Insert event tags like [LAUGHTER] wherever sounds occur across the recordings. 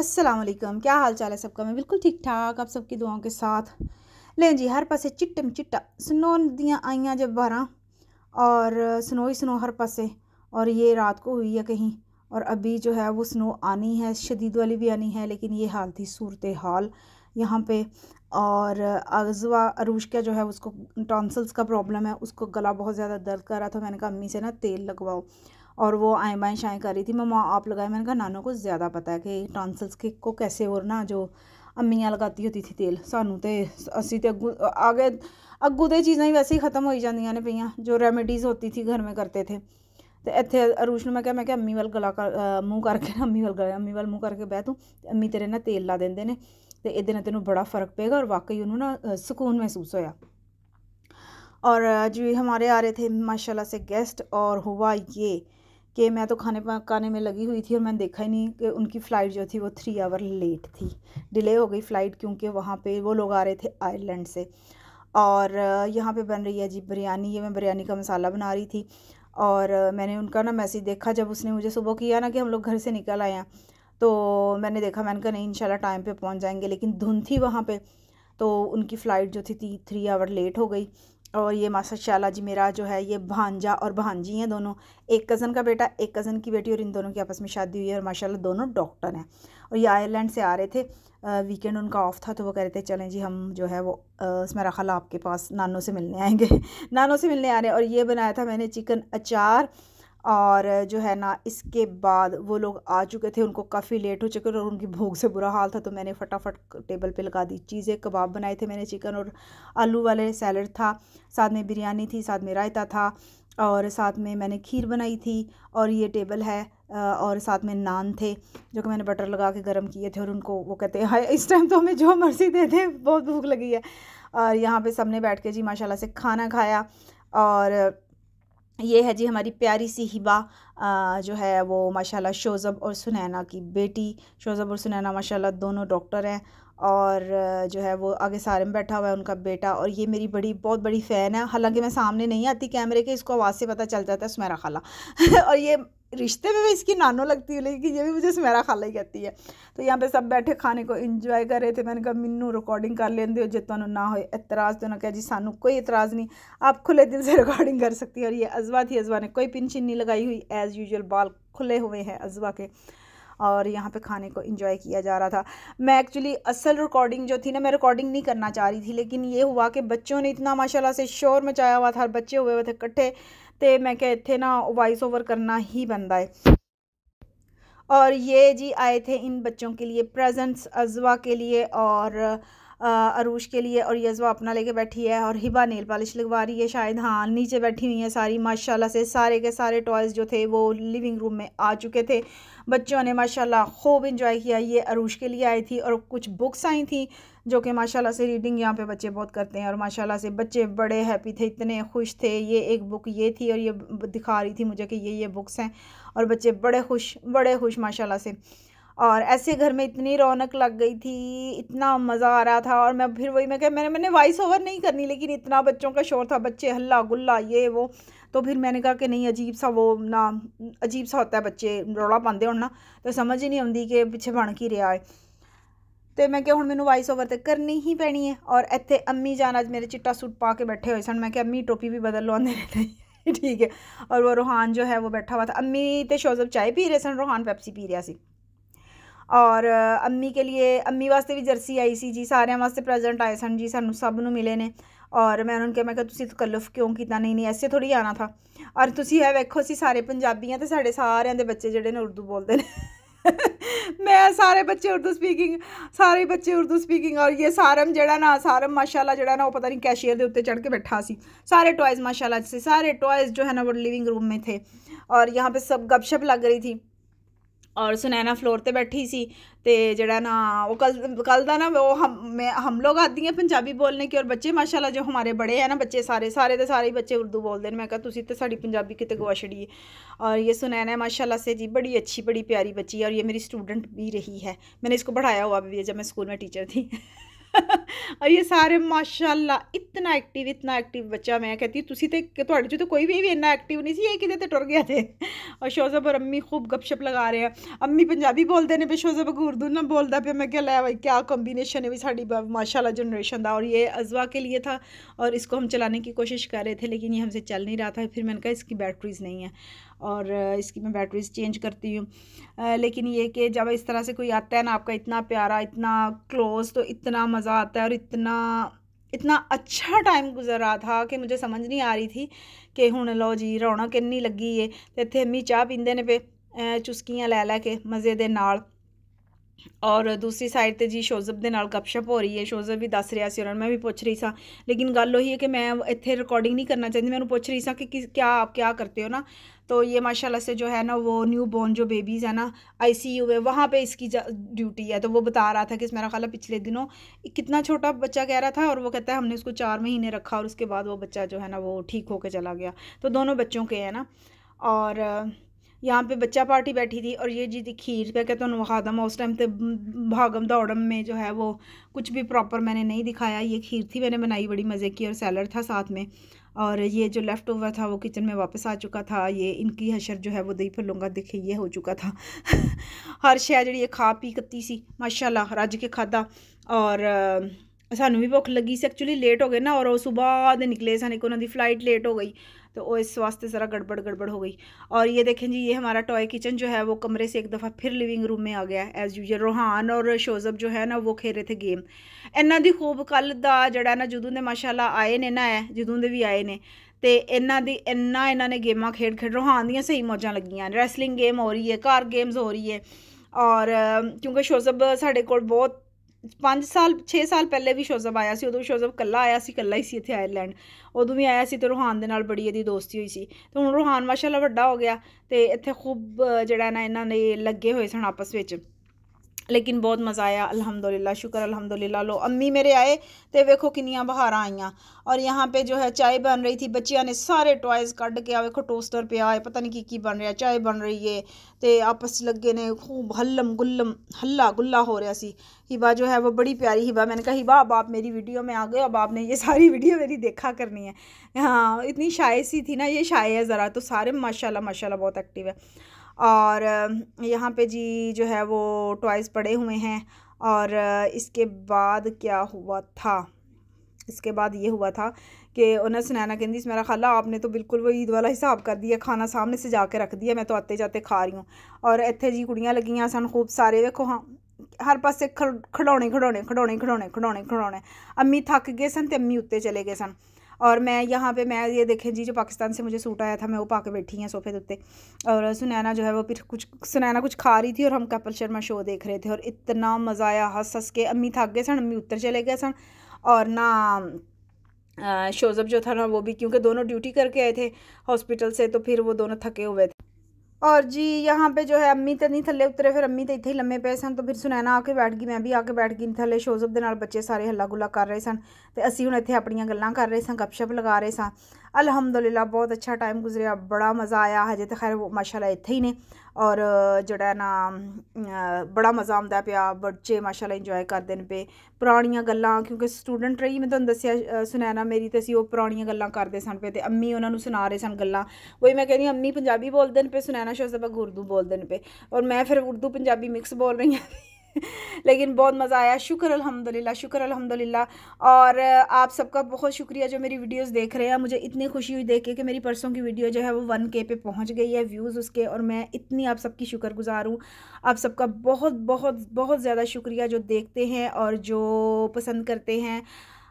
असलकम क्या हाल चाल है सबका मैं बिल्कुल ठीक ठाक आप सबकी दुआओं के साथ लें जी हर पासे चिट्टम चिट्टा स्नो नदियाँ आईया जब बारह और स्नो ही स्नो हर पासे और ये रात को हुई है कहीं और अभी जो है वो स्नो आनी है शदीद वाली भी आनी है लेकिन ये हाल थी सूरत हाल यहाँ पे और अजवा अरूश का जो है उसको टॉन्सल्स का प्रॉब्लम है उसको गला बहुत ज़्यादा दर्द कर रहा था मैंने कहा अम्मी से ना तेल लगवाओ और वो आए बाएँ शाएँ कर रही थी माँ आप लगाए मैंने कहा नानों को ज़्यादा पता है कि टॉन्सल्स के को कैसे और ना जो अम्मियाँ लगाती होती थी तेल सानू तो असी तो अगू आगे अगू तो चीज़ा ही वैसे ही ख़त्म हो जाती ने पे जो रेमेडीज़ होती थी घर में करते थे तो इतने अरूश ने मैं क्या मैं क्या अम्मी वाल गला कर मूँह करके अम्मी वाल गला अम्मी वाल मूँह करके बह तू अम्मी तेरे ना तेल ला देंगे ने तो ये तेन तेनों बड़ा फ़र्क पेगा और वाकई उन्होंने ना सुकून महसूस होया और जी हमारे आ रहे थे माशाल्लाह से गेस्ट और हुआ ये कि मैं तो खाने पकाने में लगी हुई थी और मैंने देखा ही नहीं कि उनकी फ़्लाइट जो थी वो थ्री आवर लेट थी डिले हो गई फ़्लाइट क्योंकि वहाँ पे वो लोग आ रहे थे आयरलैंड से और यहाँ पे बन रही है जी बिरयानी ये मैं बिरयानी का मसाला बना रही थी और मैंने उनका ना मैसेज देखा जब उसने मुझे सुबह किया ना कि हम लोग घर से निकल आए हैं तो मैंने देखा मैंने कहा नहीं इन टाइम पर पहुँच जाएंगे लेकिन धुंध थी वहाँ पर तो उनकी फ़्लाइट जो थी थ्री आवर लेट हो गई और ये शाला जी मेरा जो है ये भांजा और भांजी हैं दोनों एक कज़न का बेटा एक कज़न की बेटी और इन दोनों की आपस में शादी हुई है और माशाल्लाह दोनों डॉक्टर हैं और ये आयरलैंड से आ रहे थे वीकेंड उनका ऑफ था तो वो कह रहे थे चलें जी हम जो है वो इसमेरा खाला आपके पास नानों से मिलने आएंगे [LAUGHS] नानों से मिलने आ रहे हैं और ये बनाया था मैंने चिकन अचार और जो है ना इसके बाद वो लोग आ चुके थे उनको काफ़ी लेट हो चुके और उनकी भूख से बुरा हाल था तो मैंने फटाफट टेबल पे लगा दी चीज़ें कबाब बनाए थे मैंने चिकन और आलू वाले सैलड था साथ में बिरयानी थी साथ में रायता था और साथ में मैंने खीर बनाई थी और ये टेबल है और साथ में नान थे जो कि मैंने बटर लगा के गर्म किए थे और उनको वो कहते हैं हाई इस टाइम तो हमें जो मर्ज़ी दे दें बहुत भूख लगी है और यहाँ पर सबने बैठ के जी माशाला से खाना खाया और ये है जी हमारी प्यारी सी हिबा जो है वो माशाल्लाह शोज़ब और सुनैना की बेटी शोज़ब और सुनैना माशाल्लाह दोनों डॉक्टर हैं और जो है वो आगे सारे में बैठा हुआ है उनका बेटा और ये मेरी बड़ी बहुत बड़ी फ़ैन है हालांकि मैं सामने नहीं आती कैमरे के इसको आवाज़ से पता चल जाता है सुमेरा खाला [LAUGHS] और ये रिश्ते में भी इसकी नानो लगती है लेकिन ये भी मुझे मेरा खाला ही कहती है तो यहाँ पे सब बैठे खाने को इंजॉय कर रहे थे मैंने कहा मिन्नू रिकॉर्डिंग कर लें दो जो तुम्हें ना हो एतराज़ तो ना कह जी सानू कोई एतराज़ नहीं आप खुले दिल से रिकॉर्डिंग [LAUGHS] कर सकती है और ये अजवा थी अजवा ने कोई पिनशिन नहीं लगाई हुई एज़ यूजल बाल खुले हुए हैं अजवा के और यहाँ पे खाने को इन्जॉय किया जा रहा था मैं एक्चुअली असल रिकॉर्डिंग जो थी ना मैं रिकॉर्डिंग नहीं करना चाह रही थी लेकिन ये हुआ कि बच्चों ने इतना माशाल्लाह से शोर मचाया हुआ था और बच्चे हुए हुए थे इकट्ठे तो मैं क्या इतने ना वॉइस ओवर करना ही बनता है और ये जी आए थे इन बच्चों के लिए प्रेजेंट्स अजवा के लिए और अरूश के लिए और यजवा अपना लेके बैठी है और हिबा नेल पॉलिश लगवा रही है शायद हाँ नीचे बैठी हुई हैं सारी माशाल्लाह से सारे के सारे टॉयज़ जो थे वो लिविंग रूम में आ चुके थे बच्चों ने माशाल्लाह खूब इंजॉय किया ये अरूश के लिए आई थी और कुछ बुक्स आई थी जो कि माशाल्लाह से रीडिंग यहाँ पे बच्चे बहुत करते हैं और माशाल्लाह से बच्चे बड़े हैप्पी थे इतने खुश थे ये एक बुक ये थी और ये दिखा रही थी मुझे कि ये ये बुक्स हैं और बच्चे बड़े खुश बड़े खुश माशाल्लाह से और ऐसे घर में इतनी रौनक लग गई थी इतना मज़ा आ रहा था और मैं फिर वही मैं कह मैंने मैंने वॉइस ओवर नहीं करनी लेकिन इतना बच्चों का शोर था बच्चे हल्ला गुल्ला ये वो तो फिर मैंने कहा कि नहीं अजीब सा वो ना अजीब सा होता है बच्चे रौला पाते हो ना तो समझ ही नहीं आती कि पिछे बन की रहा है तो मैं क्या हूँ मैंने वॉइस ओवर तो करनी ही पैनी है और इतने अम्मी जान अच मेरे चिट्टा सूट पा के बैठे हुए सन मैं क्या अम्मी टोपी भी बदल लो आने ठीक है और वो रूहान जो है वो बैठा हुआ था अम्मी तो शोजब चाय पी रहे सन रूहान पैपसी पी रहा है ਔਰ ਅੰਮੀ ਕੇ ਲਈ ਅੰਮੀ ਵਾਸਤੇ ਵੀ ਜਰਸੀ ਆਈ ਸੀ ਜੀ ਸਾਰਿਆਂ ਵਾਸਤੇ ਪ੍ਰੈਜ਼ੈਂਟ ਆਏ ਸਨ ਜੀ ਸਾਨੂੰ ਸਭ ਨੂੰ ਮਿਲੇ ਨੇ ਔਰ ਮੈਂ ਉਹਨਾਂ ਨੂੰ ਕਿਹਾ ਮੈਂ ਕਿਹਾ ਤੁਸੀਂ ਤਕਲਫ ਕਿਉਂ ਕੀਤਾ ਨਹੀਂ ਨਹੀਂ ਐਸੇ ਥੋੜੀ ਆਣਾ ਥਾ ਔਰ ਤੁਸੀਂ ਇਹ ਵੇਖੋ ਸੀ ਸਾਰੇ ਪੰਜਾਬੀਆਂ ਤੇ ਸਾਡੇ ਸਾਰਿਆਂ ਦੇ ਬੱਚੇ ਜਿਹੜੇ ਨੇ ਉਰਦੂ ਬੋਲਦੇ ਨੇ [LAUGHS] ਮੈਂ ਸਾਰੇ ਬੱਚੇ ਉਰਦੂ ਸਪੀਕਿੰਗ ਸਾਰੇ ਬੱਚੇ ਉਰਦੂ ਸਪੀਕਿੰਗ ਔਰ ਇਹ ਸਾਰਮ ਜਿਹੜਾ ਨਾ ਸਾਰਮ ਮਾਸ਼ਾਅੱਲਾ ਜਿਹੜਾ ਨਾ ਉਹ ਪਤਾ ਨਹੀਂ ਕੈਸ਼ੀਅਰ ਦੇ ਉੱਤੇ ਚੜ ਕੇ ਬੈਠਾ ਸੀ ਸਾਰੇ ਟॉयज ਮਾਸ਼ਾਅੱਲਾ ਸੀ ਸਾਰੇ ਟॉयज ਜੋ ਹੈ ਨਾ ਉਹ ਲਿਵਿੰਗ ਰੂਮ ਮੇ ਥੇ ਔਰ ਯਹਾਂ ਪੇ ਸਭ ਗੱਪਸ਼ਪ ਲੱਗ ਰਹੀ ਥੀ और सुनैना फ्लोर पर बैठी सी तो जरा ना वो कल कल का ना वो हम मैं हम लोग आती हैं पंजाबी बोलने की और बच्चे माशाला जो हमारे बड़े हैं ना बच्चे सारे सारे तो सारे ही बच्चे उर्दू बोलते हैं मैं कहा तुम तो साड़ी पंजाबी कितने गवा छड़ी और ये सुनैना है माशाला से जी बड़ी अच्छी बड़ी प्यारी बच्ची है और ये मेरी स्टूडेंट भी रही है मैंने इसको पढ़ाया हुआ भी है जब मैं स्कूल में टीचर थी [LAUGHS] और ये सारे माशाल्लाह इतना एक्टिव इतना एक्टिव बच्चा मैं कहती तुसी ते थोड़े च तो कोई भी इन्ना एक्टिव नहीं सी ये कितने टुर गया थे और शोजब और अम्मी खूब गपशप लगा रहे हैं अम्मी पंजाबी बोलते हैं पे शोजब उर्दू ना बोलता पे मैं क्या लाया भाई क्या कॉम्बीनेशन है भी सा माशाल्लाह जनरेशन का और ये अजवा के लिए था और इसको हम चलाने की कोशिश कर रहे थे लेकिन ये हमसे चल नहीं रहा था फिर मैंने कहा इसकी बैटरीज नहीं है और इसकी मैं बैटरीज चेंज करती हूँ लेकिन ये कि जब इस तरह से कोई आता है ना आपका इतना प्यारा इतना क्लोज तो इतना मज़ा आता है और इतना इतना अच्छा टाइम गुजर रहा था कि मुझे समझ नहीं आ रही थी कि हूँ लो जी ਰੌਣਕ कि लगी है तो इतने अम्मी चाह पीते ने पे ਚੁਸਕੀਆਂ लै लै के मज़े ਦੇ नाल और दूसरी साइड ਤੇ जी शोजब के नाल गपशप हो रही है शोजब भी दस रहा है उन्होंने मैं भी पूछ रही ਸਾਂ ਲੇਕਿਨ ਗੱਲ ਉਹੀ ਹੈ ਕਿ ਮੈਂ ਇੱਥੇ ਰਿਕਾਰਡਿੰਗ ਨਹੀਂ ਕਰਨਾ ਚਾਹੁੰਦੀ ਮੈਂ पूछ रही ਰਹੀ ਸਾਂ क्या आप क्या करते हो ना तो ये माशाल्लाह से जो है ना वो न्यू बॉर्न जो बेबीज़ है ना आईसीयू है वहाँ पे इसकी ड्यूटी है तो वो बता रहा था कि मेरा ख्याल पिछले दिनों कितना छोटा बच्चा कह रहा था और वो कहता है हमने उसको चार महीने रखा और उसके बाद वो बच्चा जो है ना वो ठीक होकर चला गया तो दोनों बच्चों के है ना और यहाँ पे बच्चा पार्टी बैठी थी और ये जी थी खीर पे कहते हैं खादम उस टाइम तो भागम दौड़म में जो है वो कुछ भी प्रॉपर मैंने नहीं दिखाया ये खीर थी मैंने बनाई बड़ी मज़े की और सैलड था साथ में और ये जो लेफ़्ट ओवर था वो किचन में वापस आ चुका था ये इनकी हशर जो है वो दही फलोंगा दिखे ये हो चुका था हर शह जी खा पी कत्ती सी माशाला रज के खादा और ਸਾਨੂੰ ਵੀ ਭੁੱਖ ਲੱਗੀ ਸੀ ਐਕਚੁਅਲੀ ਲੇਟ ਹੋ ਗਏ ਨਾ ਔਰ ਉਹ ਸਵੇਰ ਦੇ ਨਿਕਲੇ सन एक उन्होंने फ्लाइट लेट हो गई तो वो इस वास्ते ज़रा गड़बड़ गड़बड़ हो गई और ये देखें जी ये हमारा टॉय किचन जो है वो कमरे से एक दफ़ा फिर लिविंग रूम में आ गया एज़ यूजल रोहान और शोजब जो है ना वो खेल रहे थे गेम ਇਹਨਾਂ ਦੀ ਖੂਬ ਕੱਲ ਦਾ ਜਿਹੜਾ ਨਾ ਜਦੋਂ ਦੇ ਮਾਸ਼ਾਅੱਲਾ ਆਏ ਨੇ ਨਾ ਜਦੋਂ ਦੇ ਵੀ ਆਏ ਨੇ ਤੇ ਇਹਨਾਂ ਦੀ ਇੰਨਾ ਇਹਨਾਂ ਨੇ ਗੇਮਾਂ ਖੇਡ ਖੇਡ ਰੋਹਾਨ ਦੀਆਂ ਸਹੀ ਮੌਜਾਂ ਲੱਗੀਆਂ ਰੈਸਲਿੰਗ ਗੇਮ ਹੋ ਰਹੀ ਹੈ ਕਾਰ ਗੇਮਸ ਹੋ ਰਹੀ ਹੈ ਔਰ ਕਿਉਂਕਿ ਸ਼ੋਜ਼ਬ ਸਾਡੇ ਕੋਲ ਬਹੁਤ 5 ਸਾਲ 6 ਸਾਲ ਪਹਿਲੇ ਵੀ ਸ਼ੋਜ਼ਬ ਆਇਆ ਸੀ ਉਦੋਂ ਸ਼ੋਜ਼ਬ ਕੱਲਾ ਆਇਆ ਸੀ ਕੱਲਾ ਹੀ ਸੀ ਇੱਥੇ ਆਇਰਲੈਂਡ ਉਦੋਂ ਵੀ ਆਇਆ ਸੀ ਤੇ ਰੋਹਾਨ ਦੇ ਨਾਲ ਬੜੀ ਇਹਦੀ ਦੋਸਤੀ ਹੋਈ ਸੀ ਤੇ ਹੁਣ ਰੋਹਾਨ ਮਾਸ਼ਾਅੱਲਾ ਵੱਡਾ ਹੋ ਗਿਆ ਤੇ ਇੱਥੇ ਖੂਬ ਜਿਹੜਾ ਨਾ ਇਹਨਾਂ ਨੇ ਲੱਗੇ ਹੋਏ ਸਨ ਆਪਸ ਵਿੱਚ लेकिन बहुत मज़ा आया अल्हम्दुलिल्लाह शुक्र अल्हम्दुलिल्लाह लो अम्मी मेरे आए तो वेखो किनियाँ बहार आइयां और यहाँ पे जो है चाय बन रही थी बच्चिया ने सारे टॉयज़ कड के आखो टोस्टर पे आए पता नहीं की की बन रहा चाय बन रही है तो आपस लगे ने खूब हल्लम गुल्लम हल्ला गुल्ला हो रहा सी हिबा जो है वो बड़ी प्यारी हिबा मैंने कहा हिबा अब आप मेरी वीडियो में आ गए अब आपने ये सारी वीडियो मेरी देखा करनी है हाँ इतनी शाए सी थी ना ये शाए है ज़रा तो सारे माशाल्लाह माशाल्लाह बहुत एक्टिव है और यहाँ पे जी जो है वो टॉयज़ पड़े हुए हैं और इसके बाद क्या हुआ था इसके बाद ये हुआ था कि उन्हें सुनैना कहती मेरा खाला आपने तो बिल्कुल वो ईद वाला हिसाब कर दिया खाना सामने से जाके रख दिया मैं तो आते जाते खा रही हूँ और इतने जी कुड़ियाँ लगियाँ सन खूब सारे वेखो हाँ पास खड़ खड़ौने खड़ौने खड़ौने खड़ौने खड़ौने खड़ौने अम्मी थक गए सन तो अम्मी उत्ते चले गए सन और मैं यहाँ पे मैं ये देखें जी जो पाकिस्तान से मुझे सूट आया था मैं वो पा के बैठी हैं सोफे उत्ते और सुनैना जो है वो फिर कुछ सुनैना कुछ खा रही थी और हम कपिल शर्मा शो देख रहे थे और इतना मज़ा आया हंस हंस के अम्मी थक गए सन अम्मी उत्तर चले गए सन और ना शोजब जो था ना वो भी क्योंकि दोनों ड्यूटी करके आए थे हॉस्पिटल से तो फिर वो दोनों थके हुए थे और जी यहाँ पे जो है अम्मी तो नहीं थले उतरे फिर अम्मी तो इतने ही लम्बे पे सन तो फिर सुनैना आके बैठ गई मैं भी आके बैठ गई थले शोजब के बच्चे सारे हला गुला कर रहे सन तो असी हूँ इतने अपन गल् कर रहे सप लगा रहे सर अलहमदुल्ला बहुत अच्छा टाइम गुजरिया बड़ा मज़ा आया हजे तो खैर माशाला इतें ही ने और जोड़ा ना बड़ा मज़ा आंदा पेआ बच्चे माशाला इंजॉय करते न पे परानियां गल् क्योंकि स्टूडेंट रही मैं थाह्नूं दसिया सुनैना मेरी तो असीं ओह् परानियां गल्लां करदे सन पे तो अम्मी उन्होंने सुना सना सन गल्लां वही मैं कहनी अम्मी पंजाबी बोलदे न पे सुनैना शाह उर्दू बोलते हैं पे और मैं फिर उर्दू पंजाबी मिक्स बोल रही हूँ [LAUGHS] लेकिन बहुत मज़ा आया शुक्र अल्हम्दुलिल्लाह शुक्र अल्हम्दुलिल्लाह और आप सबका बहुत शुक्रिया जो मेरी वीडियोस देख रहे हैं मुझे इतनी खुशी हुई देख के कि मेरी परसों की वीडियो जो है वो वन के पे पहुँच गई है व्यूज़ उसके और मैं इतनी आप सबकी शुक्र गुज़ार हूँ आप सबका बहुत बहुत बहुत ज़्यादा शुक्रिया जो देखते हैं और जो पसंद करते हैं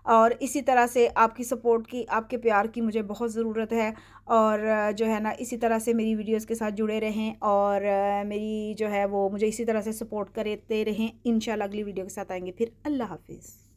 और इसी तरह से आपकी सपोर्ट की आपके प्यार की मुझे बहुत ज़रूरत है और जो है ना इसी तरह से मेरी वीडियोस के साथ जुड़े रहें और मेरी जो है वो मुझे इसी तरह से सपोर्ट करते रहें इन अगली वीडियो के साथ आएंगे फिर अल्लाह हाफिज़